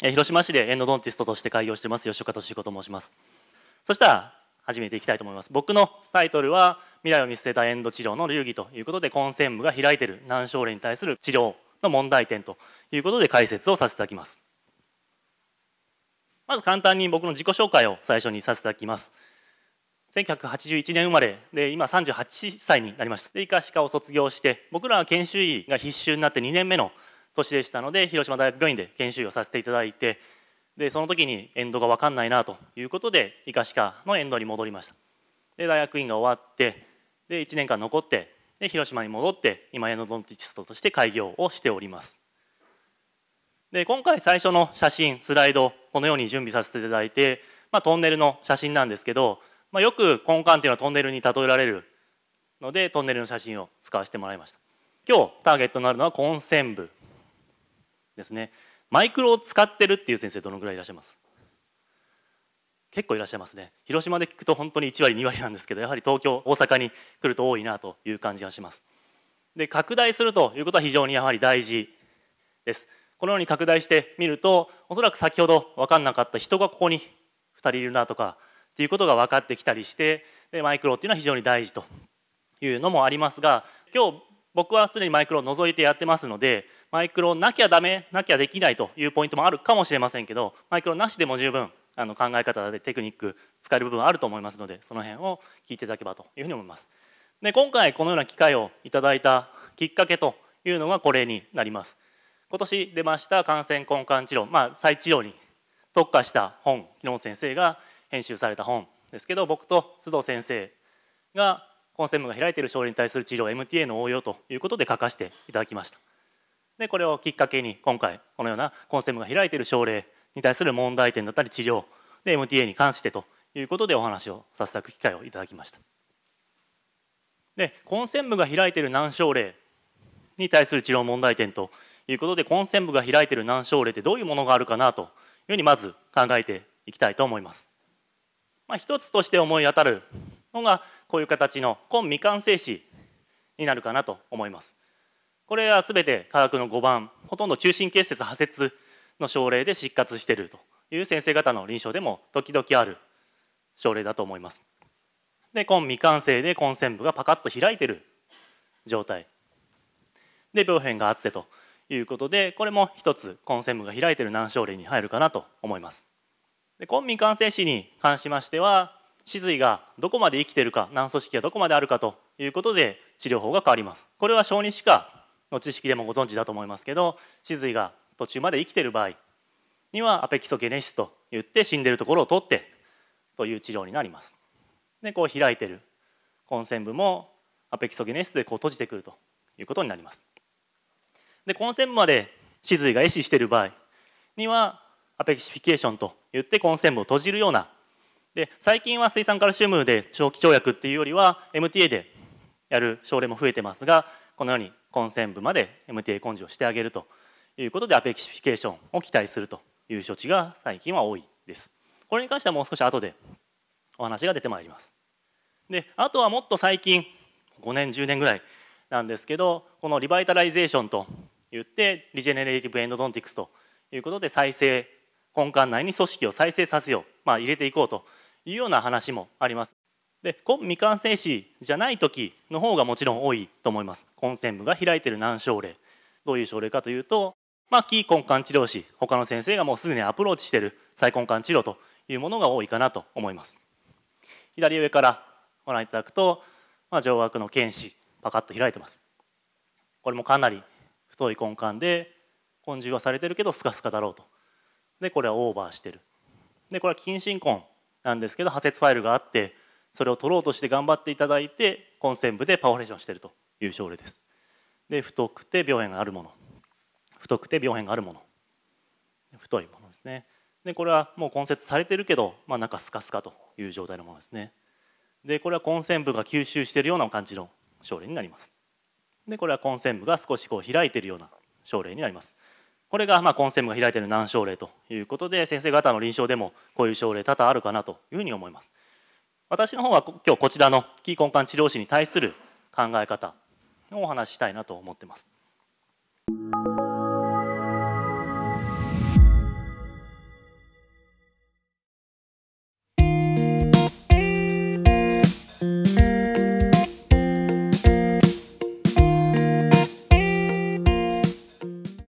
広島市でエンドドンティストとして開業してます吉岡俊彦と申しますそしたら始めていきたいと思います僕のタイトルは未来を見据えたエンド治療の流儀ということでコンセンムが開いている難症例に対する治療の問題点ということで解説をさせていただきますまず簡単に僕の自己紹介を最初にさせていただきます1981年生まれで今38歳になりましたで医科歯科を卒業して僕らは研修医が必修になって2年目の年でしたので広島大学病院で研修をさせていただいてでその時にエンドが分かんないなということで医科歯科のエンドに戻りましたで大学院が終わってで1年間残ってで広島に戻って今エンドドンティチストとして開業をしておりますで今回最初の写真スライドこのように準備させていただいて、まあ、トンネルの写真なんですけど、まあ、よく根幹っていうのはトンネルに例えられるのでトンネルの写真を使わせてもらいました今日ターゲットになるのは根線部ですねマイクロを使ってるっていう先生どのぐらいいらっしゃいます結構いらっしゃいますね広島で聞くと本当に1割2割なんですけどやはり東京大阪に来ると多いなという感じがしますで拡大するということは非常にやはり大事ですこのように拡大してみるとおそらく先ほど分かんなかった人がここに2人いるなとかっていうことが分かってきたりしてでマイクロっていうのは非常に大事というのもありますが今日僕は常にマイクロを除いてやってますのでマイクロなきゃダメなきゃできないというポイントもあるかもしれませんけどマイクロなしでも十分あの考え方でテクニック使える部分はあると思いますのでその辺を聞いていただければというふうに思います。で今回このような機会をいただいたきっかけというのがこれになります。今年出ました感染根幹治療、まあ、再治療に特化した本木野先生が編集された本ですけど僕と須藤先生がコンセムが開いている症例に対する治療 MTA の応用ということで書かせていただきましたでこれをきっかけに今回このようなコンセムが開いている症例に対する問題点だったり治療で MTA に関してということでお話をさせく機会をいただきましたでコンセムが開いている難症例に対する治療問題点ということでコンセムが開いている難症例ってどういうものがあるかなというふうにまず考えていきたいと思います、まあ、一つとして思い当たるのがこういう形の根未完成死になるかなと思いますこれは全て科学の5番ほとんど中心結節破節の症例で失活しているという先生方の臨床でも時々ある症例だと思います。で根未完成で根線部がパカッと開いてる状態で病変があってということでこれも一つ根線部が開いてる難症例に入るかなと思います。で根未完成死に関しましては歯髄がどこまで生きてるか軟組織がどこまであるかということで治療法が変わります。これは小児歯科の知識でもご存知だと思いますけど子髄が途中まで生きてる場合にはアペキソゲネシスといって死んでるところを取ってという治療になります。でこう開いてる根線部もアペキソゲネシスでこう閉じてくるということになります。で根線部まで子髄が壊死している場合にはアペキシフィケーションといって根線部を閉じるようなで最近は水酸カルシウムで長期跳躍っていうよりは MTA でやる症例も増えてますがこのように根線部まで MTA 根治をしてあげるということでアペキシフィケーションを期待するという処置が最近は多いです。これに関してはもう少し後でお話が出てまいります。であとはもっと最近5年10年ぐらいなんですけどこのリバイタライゼーションといってリジェネレーティブエンドドンティクスということで再生根幹内に組織を再生させよう、まあ、入れていこうというような話もあります。で未完成死じゃない時の方がもちろん多いと思います根線部が開いてる難症例どういう症例かというとまあー根管治療師他の先生がもうすでにアプローチしてる再根管治療というものが多いかなと思います左上からご覧いただくと、まあ、上顎の腱歯パカッと開いてますこれもかなり太い根幹で根重はされてるけどスカスカだろうとでこれはオーバーしてるでこれは近親根なんですけど破切ファイルがあってそれを取ろうとして頑張っていただいて根線部でパワフレーションしているという症例ですで太くて病変があるもの太くて病変があるもの太いものですねでこれはもう根節されてるけど、まあ、中スカスカという状態のものですねでこれは根線部が吸収しているような感じの症例になりますでこれは根線部が少しこう開いているような症例になりますこれがまあ根線部が開いている難症例ということで先生方の臨床でもこういう症例多々あるかなというふうに思います私の方は今日こちらのキー根幹治療師に対する考え方をお話ししたいなと思ってます。